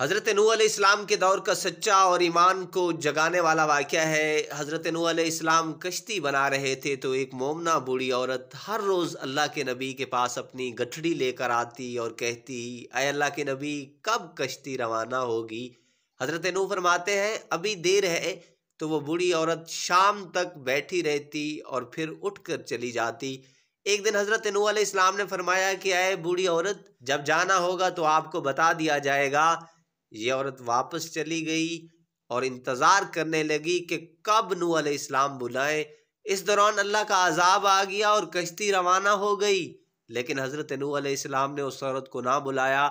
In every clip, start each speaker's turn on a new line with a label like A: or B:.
A: हज़रत नू इस्लाम के दौर का सच्चा और ईमान को जगाने वाला वाक़ है हज़रत नू इस्लाम कश्ती बना रहे थे तो एक मोमना बूढ़ी औरत हर रोज़ अल्लाह के नबी के पास अपनी गठड़ी लेकर आती और कहती अय अल्लाह के नबी कब कश्ती रवाना होगी हज़रत नू फरमाते हैं अभी देर है तो वह बूढ़ी औरत शाम तक बैठी रहती और फिर उठ कर चली जाती एक दिन हज़रत नू इस्लाम ने फरमाया कि अय बूढ़ी औरत जब जाना होगा तो आपको बता दिया जाएगा ये औरत वापस चली गई और इंतज़ार करने लगी कि कब नू अलैहिस्सलाम बुलाएं इस दौरान अल्लाह का अजाब आ गया और कश्ती रवाना हो गई लेकिन हज़रत नू अलैहिस्सलाम ने उस औरत को ना बुलाया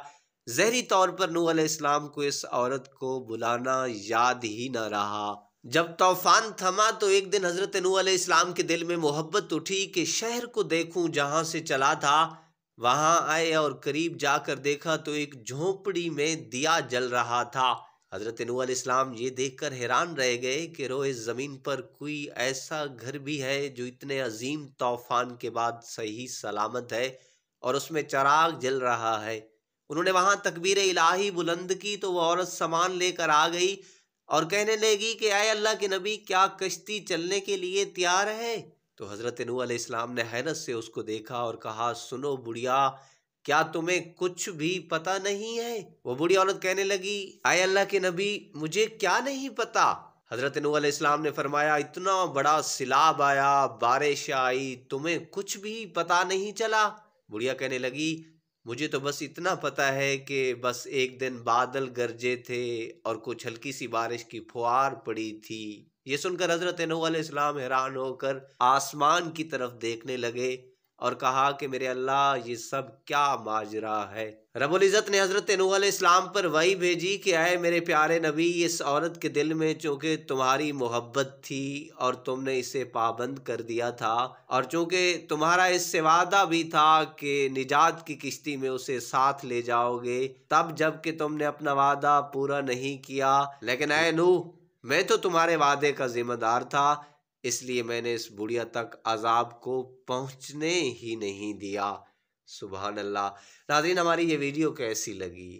A: जहरी तौर पर नू इस्लाम को इस औरत को बुलाना याद ही ना रहा जब तूफान थमा तो एक दिन हज़रत नू इस्लाम के दिल में मोहब्बत उठी कि शहर को देखूँ जहां से चला था वहां आए और करीब जाकर देखा तो एक झोपड़ी में दिया जल रहा था हज़रत नू इस्लाम ये देखकर हैरान रह गए कि रोए ज़मीन पर कोई ऐसा घर भी है जो इतने अजीम तूफ़ान के बाद सही सलामत है और उसमें चराग जल रहा है उन्होंने वहाँ तकबीर इलाही बुलंद की तो वह औरत सामान लेकर आ गई और कहने लगी कि आए अल्लाह के नबी क्या कश्ती चलने के लिए तैयार है तो हज़रत नू आलाम ने हैरत से उसको देखा और कहा सुनो बुढ़िया क्या तुम्हें कुछ भी पता नहीं है वो बुढ़िया औरत कहने लगी आए अल्लाह के नबी मुझे क्या नहीं पता हज़रत नू आलाम ने फरमाया इतना बड़ा सिलाब आया बारिश आई तुम्हें कुछ भी पता नहीं चला बुढ़िया कहने लगी मुझे तो बस इतना पता है कि बस एक दिन बादल गरजे थे और कुछ हल्की सी बारिश की फुहार पड़ी थी ये सुनकर हजरत नू इस्लाम हैरान होकर आसमान की तरफ देखने लगे और कहा कि मेरे अल्लाह ये सब क्या माजरा है रबुल ने हज़रत नूह इस्लाम पर वही भेजी कि आए मेरे प्यारे नबी इस औरत के दिल में चूँकि तुम्हारी मोहब्बत थी और तुमने इसे पाबंद कर दिया था और चूँकि तुम्हारा इससे वादा भी था कि निजात की किश्ती में उसे साथ ले जाओगे तब जबकि तुमने अपना वादा पूरा नहीं किया लेकिन आए नूह मैं तो तुम्हारे वादे का जिम्मेदार था इसलिए मैंने इस बुढ़िया तक अजाब को पहुंचने ही नहीं दिया सुबह अल्लाह नाजरीन हमारी ये वीडियो कैसी लगी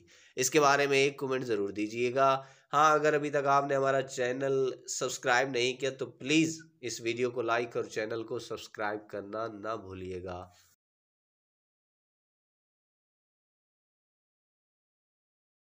A: इसके बारे में एक कमेंट ज़रूर दीजिएगा हाँ अगर अभी तक आपने हमारा चैनल सब्सक्राइब नहीं किया तो प्लीज़ इस वीडियो को लाइक और चैनल को सब्सक्राइब करना ना भूलिएगा